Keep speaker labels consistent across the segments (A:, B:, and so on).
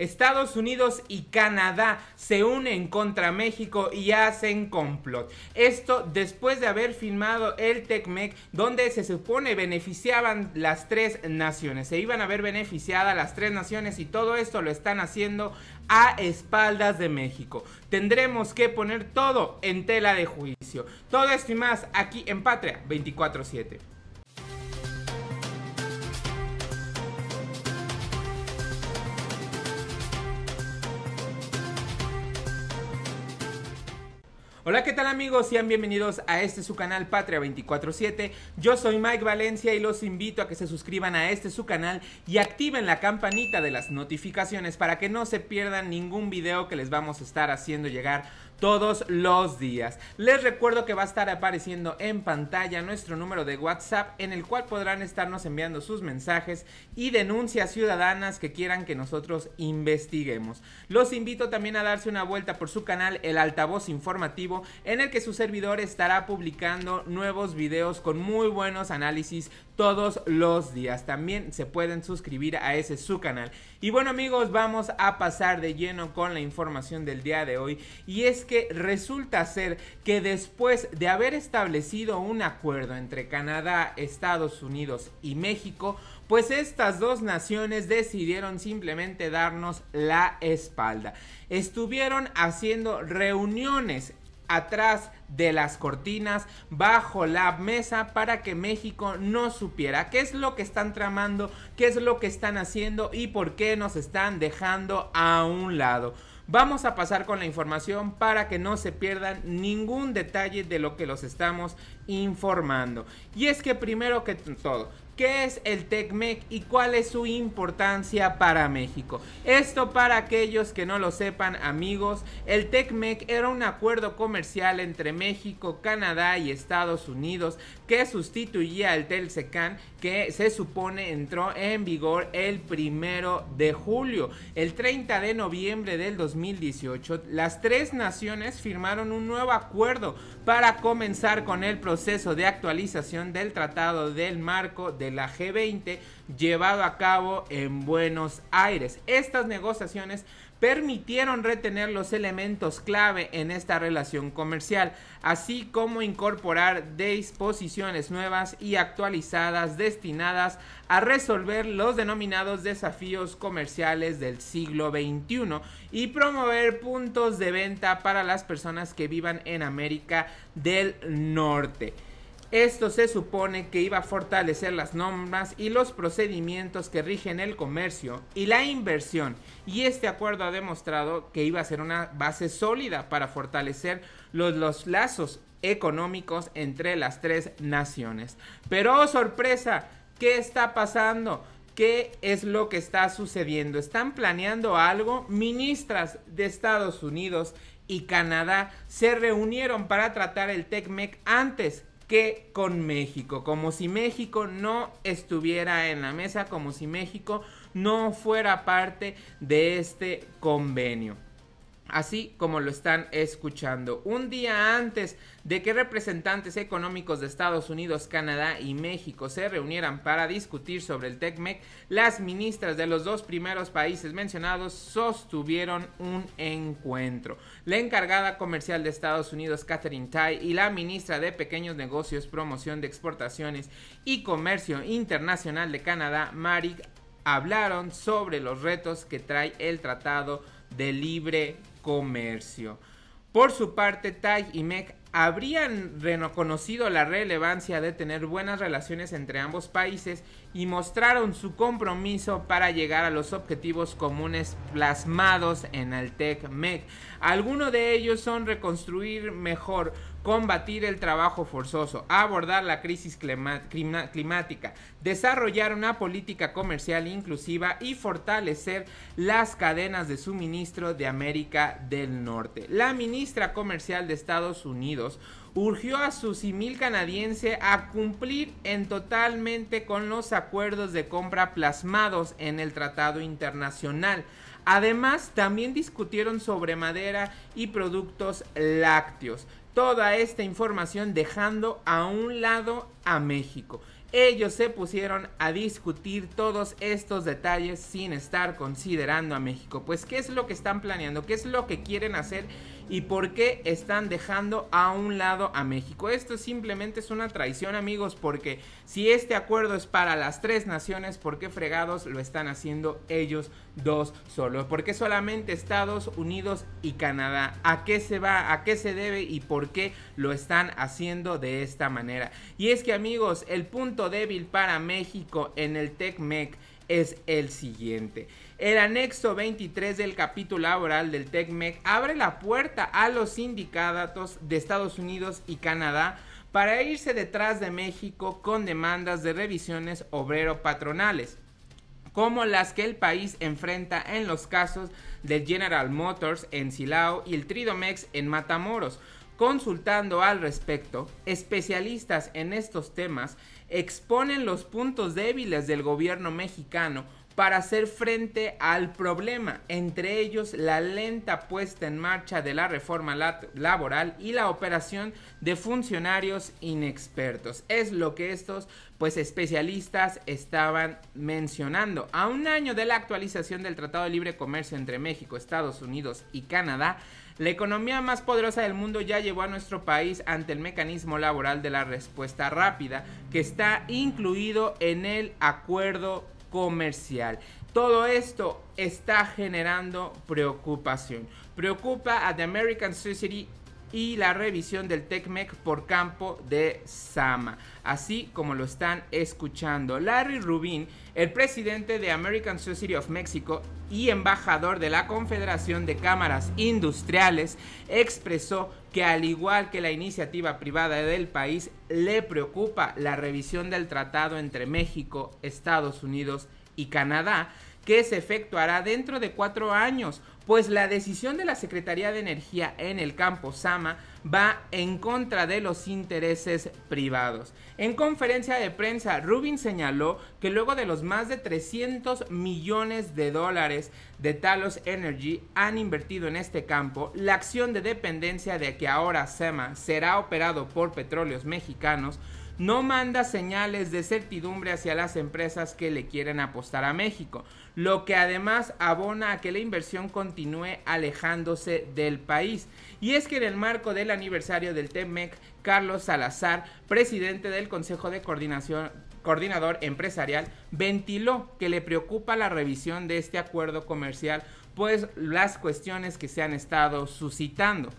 A: Estados Unidos y Canadá se unen contra México y hacen complot. Esto después de haber firmado el TECMEC, donde se supone beneficiaban las tres naciones. Se iban a ver beneficiadas las tres naciones y todo esto lo están haciendo a espaldas de México. Tendremos que poner todo en tela de juicio. Todo esto y más aquí en Patria 24-7. Hola, ¿qué tal amigos? Sean bienvenidos a este su canal Patria 24-7. Yo soy Mike Valencia y los invito a que se suscriban a este su canal y activen la campanita de las notificaciones para que no se pierdan ningún video que les vamos a estar haciendo llegar todos los días. Les recuerdo que va a estar apareciendo en pantalla nuestro número de WhatsApp en el cual podrán estarnos enviando sus mensajes y denuncias ciudadanas que quieran que nosotros investiguemos. Los invito también a darse una vuelta por su canal El Altavoz Informativo en el que su servidor estará publicando nuevos videos con muy buenos análisis todos los días. También se pueden suscribir a ese su canal. Y bueno amigos, vamos a pasar de lleno con la información del día de hoy. Y es que resulta ser que después de haber establecido un acuerdo entre Canadá, Estados Unidos y México, pues estas dos naciones decidieron simplemente darnos la espalda. Estuvieron haciendo reuniones atrás de las cortinas, bajo la mesa, para que México no supiera qué es lo que están tramando, qué es lo que están haciendo y por qué nos están dejando a un lado. Vamos a pasar con la información para que no se pierdan ningún detalle de lo que los estamos informando. Y es que primero que todo, qué es el TECMEC y cuál es su importancia para México. Esto para aquellos que no lo sepan, amigos, el TECMEC era un acuerdo comercial entre México, Canadá y Estados Unidos que sustituía al TELSECAN que se supone entró en vigor el primero de julio. El 30 de noviembre del 2018, las tres naciones firmaron un nuevo acuerdo para comenzar con el proceso de actualización del Tratado del Marco de la G20 llevado a cabo en Buenos Aires. Estas negociaciones permitieron retener los elementos clave en esta relación comercial, así como incorporar disposiciones nuevas y actualizadas destinadas a resolver los denominados desafíos comerciales del siglo XXI y promover puntos de venta para las personas que vivan en América del Norte. Esto se supone que iba a fortalecer las normas y los procedimientos que rigen el comercio y la inversión, y este acuerdo ha demostrado que iba a ser una base sólida para fortalecer los, lazos económicos entre las tres naciones. Pero oh, sorpresa, ¿qué está pasando? ¿Qué es lo que está sucediendo? ¿Están planeando algo? Ministras de Estados Unidos y Canadá se reunieron para tratar el TECMEC antes que con México, como si México no estuviera en la mesa, como si México no fuera parte de este convenio así como lo están escuchando. Un día antes de que representantes económicos de Estados Unidos, Canadá y México se reunieran para discutir sobre el TECMEC, las ministras de los dos primeros países mencionados sostuvieron un encuentro. La encargada comercial de Estados Unidos, Catherine Tai, y la ministra de Pequeños Negocios, Promoción de Exportaciones y Comercio Internacional de Canadá, Marik, hablaron sobre los retos que trae el Tratado de Libre comercio. Por su parte, TAG y MEC habrían reconocido la relevancia de tener buenas relaciones entre ambos países y mostraron su compromiso para llegar a los objetivos comunes plasmados en el TEC-MEC. Algunos de ellos son reconstruir mejor combatir el trabajo forzoso, abordar la crisis climática, desarrollar una política comercial inclusiva y fortalecer las cadenas de suministro de América del Norte. La ministra comercial de Estados Unidos urgió a su simil canadiense a cumplir en totalmente con los acuerdos de compra plasmados en el Tratado Internacional. Además, también discutieron sobre madera y productos lácteos toda esta información dejando a un lado a México. Ellos se pusieron a discutir todos estos detalles sin estar considerando a México. Pues, ¿qué es lo que están planeando? ¿Qué es lo que quieren hacer? y por qué están dejando a un lado a México. Esto simplemente es una traición, amigos, porque si este acuerdo es para las tres naciones, ¿por qué fregados lo están haciendo ellos dos solo? ¿Por qué solamente Estados Unidos y Canadá? ¿A qué se va? ¿A qué se debe? ¿Y por qué lo están haciendo de esta manera? Y es que, amigos, el punto débil para México en el TECMEC es el siguiente. El anexo 23 del capítulo laboral del TECMEC abre la puerta a los sindicatos de Estados Unidos y Canadá para irse detrás de México con demandas de revisiones obrero-patronales como las que el país enfrenta en los casos de General Motors en Silao y el Tridomex en Matamoros, Consultando al respecto, especialistas en estos temas exponen los puntos débiles del gobierno mexicano para hacer frente al problema, entre ellos la lenta puesta en marcha de la reforma laboral y la operación de funcionarios inexpertos. Es lo que estos pues especialistas estaban mencionando. A un año de la actualización del Tratado de Libre Comercio entre México, Estados Unidos y Canadá, la economía más poderosa del mundo ya llevó a nuestro país ante el mecanismo laboral de la respuesta rápida que está incluido en el acuerdo comercial. Todo esto está generando preocupación. Preocupa a The American Society y la revisión del TECMEC por campo de Sama, así como lo están escuchando. Larry Rubin, el presidente de American Society of Mexico y embajador de la Confederación de Cámaras Industriales, expresó que al igual que la iniciativa privada del país, le preocupa la revisión del tratado entre México, Estados Unidos y Canadá, que se efectuará dentro de cuatro años pues la decisión de la Secretaría de Energía en el campo Sama va en contra de los intereses privados. En conferencia de prensa, Rubin señaló que luego de los más de 300 millones de dólares de Talos Energy han invertido en este campo, la acción de dependencia de que ahora SEMA será operado por petróleos mexicanos no manda señales de certidumbre hacia las empresas que le quieren apostar a México lo que además abona a que la inversión continúe alejándose del país. Y es que en el marco del aniversario del TEMEC, Carlos Salazar, presidente del Consejo de Coordinación coordinador empresarial, ventiló que le preocupa la revisión de este acuerdo comercial, pues las cuestiones que se han estado suscitando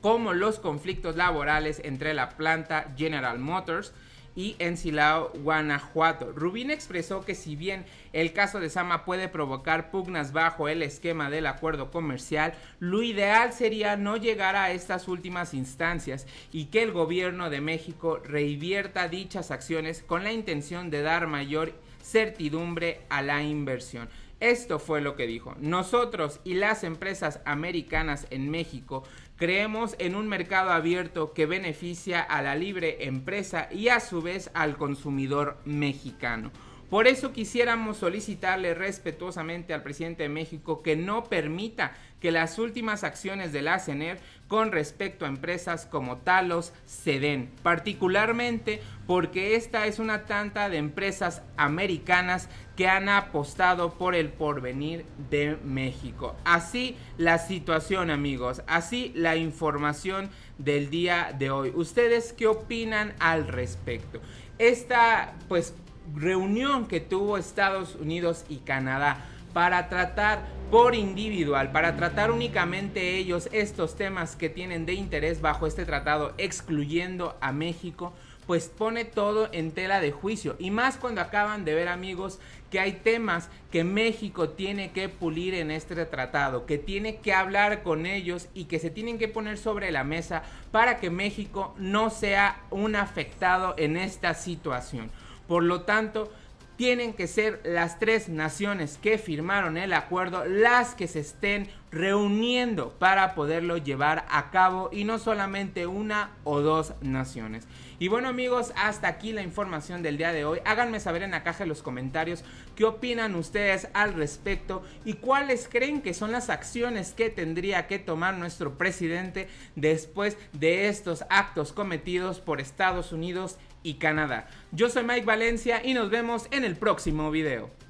A: como los conflictos laborales entre la planta General Motors y Silao, Guanajuato. Rubín expresó que si bien el caso de Sama puede provocar pugnas bajo el esquema del acuerdo comercial, lo ideal sería no llegar a estas últimas instancias y que el gobierno de México reivierta dichas acciones con la intención de dar mayor certidumbre a la inversión. Esto fue lo que dijo. Nosotros y las empresas americanas en México creemos en un mercado abierto que beneficia a la libre empresa y a su vez al consumidor mexicano. Por eso quisiéramos solicitarle respetuosamente al presidente de México que no permita que las últimas acciones de la CENER con respecto a empresas como Talos se den, particularmente porque esta es una tanta de empresas americanas que han apostado por el porvenir de México. Así la situación, amigos, así la información del día de hoy. ¿Ustedes qué opinan al respecto? Esta pues reunión que tuvo Estados Unidos y Canadá para tratar por individual para tratar únicamente ellos estos temas que tienen de interés bajo este tratado excluyendo a México, pues pone todo en tela de juicio. Y más cuando acaban de ver amigos que hay temas que México tiene que pulir en este tratado, que tiene que hablar con ellos y que se tienen que poner sobre la mesa para que México no sea un afectado en esta situación. Por lo tanto, tienen que ser las tres naciones que firmaron el acuerdo las que se estén reuniendo para poderlo llevar a cabo y no solamente una o dos naciones. Y bueno amigos, hasta aquí la información del día de hoy. Háganme saber en la caja de los comentarios qué opinan ustedes al respecto y cuáles creen que son las acciones que tendría que tomar nuestro presidente después de estos actos cometidos por Estados Unidos y Canadá. Yo soy Mike Valencia y nos vemos en el próximo video.